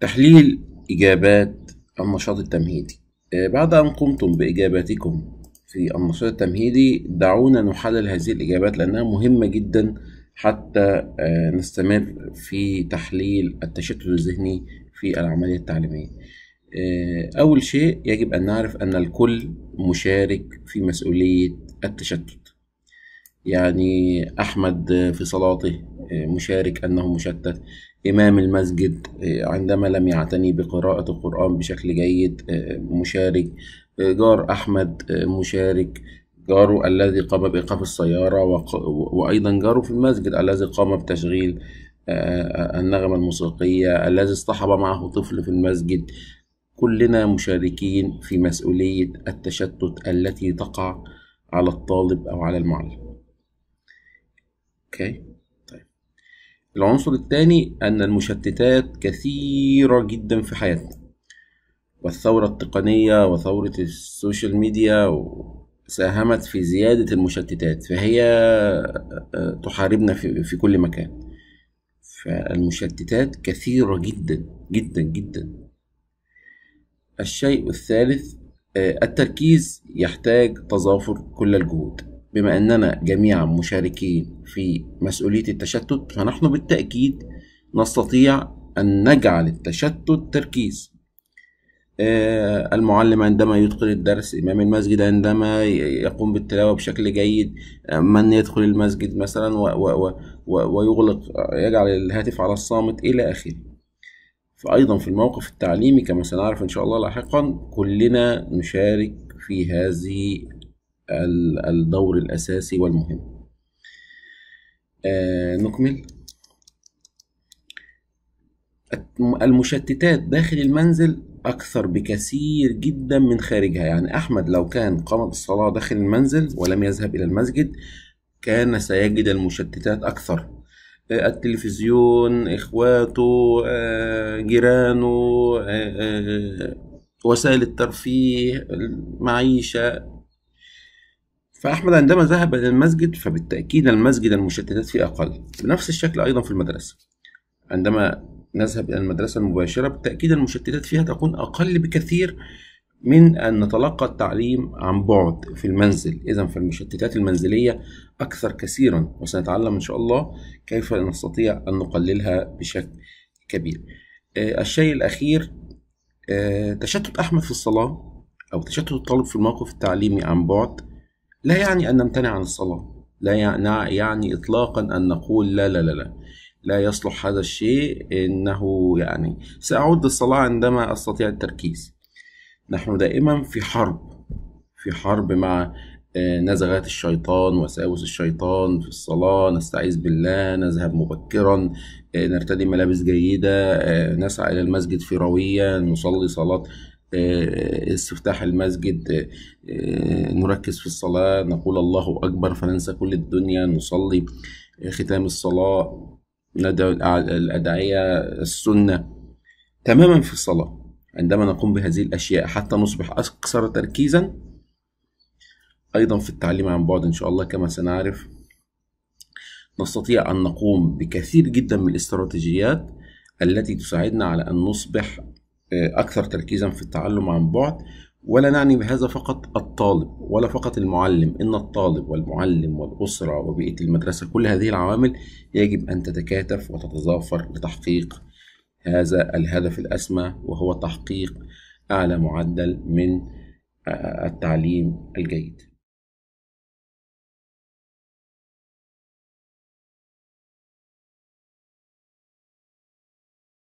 تحليل إجابات النشاط التمهيدي آه، بعد أن قمتم بإجاباتكم في النشاط التمهيدي دعونا نحلل هذه الإجابات لأنها مهمة جدا حتى آه، نستمر في تحليل التشتت الذهني في العملية التعليمية آه، أول شيء يجب أن نعرف أن الكل مشارك في مسؤولية التشتت يعني أحمد في صلاته مشارك أنه مشتت إمام المسجد آه، عندما لم يعتني بقراءة القرآن بشكل جيد آه، مشارك آه، جار أحمد مشارك جاره الذي قام بإيقاف السيارة وأيضا جاره في المسجد الذي قام بتشغيل النغمة الموسيقية الذي اصطحب معه طفل في المسجد كلنا مشاركين في مسؤولية التشتت التي تقع على الطالب أو على المعلم. Okay. العنصر الثاني أن المشتتات كثيرة جدا في حياتنا والثورة التقنية وثورة السوشيال ميديا ساهمت في زيادة المشتتات فهي آه، آه، تحاربنا في كل مكان فالمشتتات كثيرة جدا جدا جدا الشيء الثالث آه، التركيز يحتاج تظافر كل الجهود بما أننا جميعا مشاركين في مسؤولية التشتت فنحن بالتأكيد نستطيع أن نجعل التشتت تركيز آه، المعلم عندما يتقن الدرس إمام المسجد عندما يقوم بالتلاوة بشكل جيد آه، من يدخل المسجد مثلا و و و ويغلق يجعل الهاتف على الصامت إلى آخره فأيضا في الموقف التعليمي كما سنعرف إن شاء الله لاحقا كلنا نشارك في هذه الدور الأساسي والمهم آه، نكمل المشتتات داخل المنزل أكثر بكثير جدا من خارجها يعني أحمد لو كان قام بالصلاة داخل المنزل ولم يذهب إلى المسجد كان سيجد المشتتات أكثر آه، التلفزيون إخواته آه، جيرانه وسائل الترفيه المعيشة فأحمد عندما ذهب إلى المسجد فبالتأكيد المسجد المشتتات فيه أقل بنفس الشكل أيضا في المدرسة عندما نذهب إلى المدرسة المباشرة بالتأكيد المشتتات فيها تكون أقل بكثير من أن نتلقى التعليم عن بعد في المنزل إذا فالمشتتات المنزلية أكثر كثيرا وسنتعلم إن شاء الله كيف نستطيع أن نقللها بشكل كبير آه، الشيء الأخير آه، تشتت أحمد في الصلاة أو تشتت الطالب في الموقف التعليمي عن بعد لا يعني أن نمتنع عن الصلاة لا يعني إطلاقا أن نقول لا لا لا لا لا يصلح هذا الشيء إنه يعني سأعود للصلاة عندما أستطيع التركيز نحن دائما في حرب في حرب مع آه، نزغات الشيطان وساوس الشيطان في الصلاة نستعيذ بالله نذهب مبكرا آه، نرتدي ملابس جيدة آه، نسعى إلى المسجد في روية نصلي صلاة آه، استفتاح المسجد آه، نركز في الصلاة نقول الله أكبر فننسى كل الدنيا نصلي آه، ختام الصلاة ندعو الأدعية السنة تماما في الصلاة عندما نقوم بهذه الأشياء حتى نصبح أكثر تركيزا أيضا في التعليم عن بعد إن شاء الله كما سنعرف نستطيع أن نقوم بكثير جدا من الاستراتيجيات التي تساعدنا على أن نصبح آه، أكثر تركيزا في التعلم عن بعد ولا نعني بهذا فقط الطالب ولا فقط المعلم إن الطالب والمعلم والأسرة وبيئة المدرسة كل هذه العوامل يجب أن تتكاتف وتتظافر لتحقيق هذا الهدف الأسمى وهو تحقيق أعلى معدل من آه، التعليم الجيد